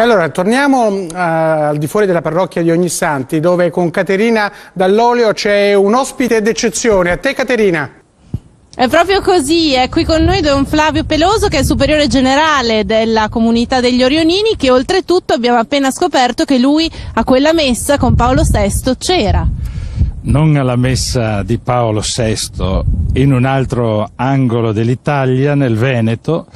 Allora, torniamo uh, al di fuori della parrocchia di Ognissanti, dove con Caterina Dall'Olio c'è un ospite d'eccezione. A te Caterina. È proprio così, è qui con noi Don Flavio Peloso che è superiore generale della comunità degli Orionini che oltretutto abbiamo appena scoperto che lui a quella messa con Paolo VI c'era. Non alla messa di Paolo VI, in un altro angolo dell'Italia, nel Veneto,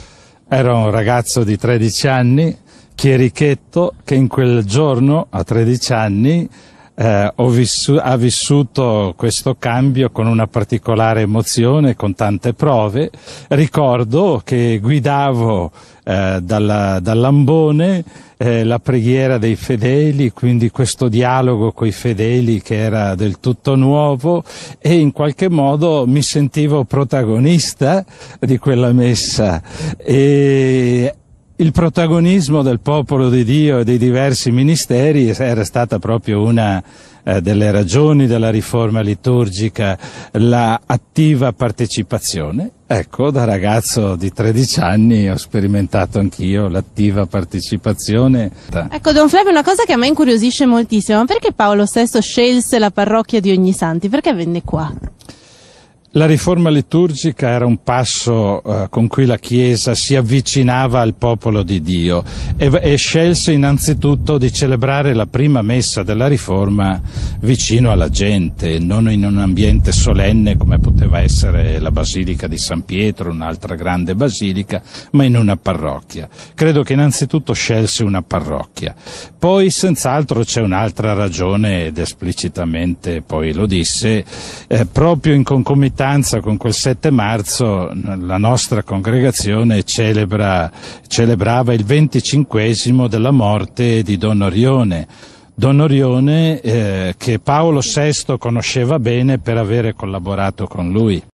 era un ragazzo di 13 anni Chierichetto che in quel giorno, a 13 anni, eh, vissu- ha vissuto questo cambio con una particolare emozione, con tante prove. Ricordo che guidavo eh, dalla, dal Lambone eh, la preghiera dei fedeli, quindi questo dialogo con i fedeli che era del tutto nuovo e in qualche modo mi sentivo protagonista di quella messa. E il protagonismo del popolo di Dio e dei diversi ministeri era stata proprio una eh, delle ragioni della riforma liturgica, la attiva partecipazione. Ecco, da ragazzo di 13 anni ho sperimentato anch'io l'attiva partecipazione. Ecco, Don Flavio, una cosa che a me incuriosisce moltissimo, perché Paolo VI scelse la parrocchia di Ognissanti? Perché venne qua? La riforma liturgica era un passo eh, con cui la Chiesa si avvicinava al popolo di Dio e, e, scelse innanzitutto di celebrare la prima messa della riforma vicino alla gente, non in un ambiente solenne come poteva essere la Basilica di San Pietro, un'altra grande basilica, ma in una parrocchia. Credo che innanzitutto scelse una parrocchia. Poi senz'altro c'è un'altra ragione ed esplicitamente poi lo disse, eh, proprio in concomitanza sostanza con quel 7 marzo la nostra congregazione celebra, celebrava il 25 della morte di Don Orione. Don Orione eh, che Paolo VI conosceva bene per avere collaborato con lui.